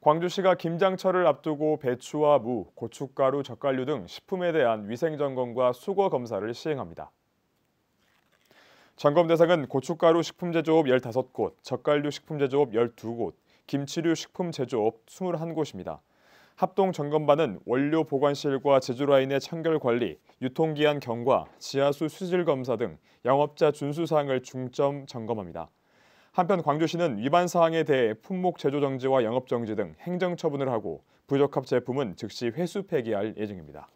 광주시가 김장철을 앞두고 배추와 무, 고춧가루, 젓갈류 등 식품에 대한 위생점검과 수거 검사를 시행합니다. 점검 대상은 고춧가루 식품제조업 15곳, 젓갈류 식품제조업 12곳, 김치류 식품제조업 21곳입니다. 합동 점검반은 원료 보관실과 제조라인의 청결 관리, 유통기한 경과, 지하수 수질 검사 등 영업자 준수 사항을 중점 점검합니다. 한편 광주시는 위반 사항에 대해 품목 제조 정지와 영업 정지 등 행정 처분을 하고 부적합 제품은 즉시 회수 폐기할 예정입니다.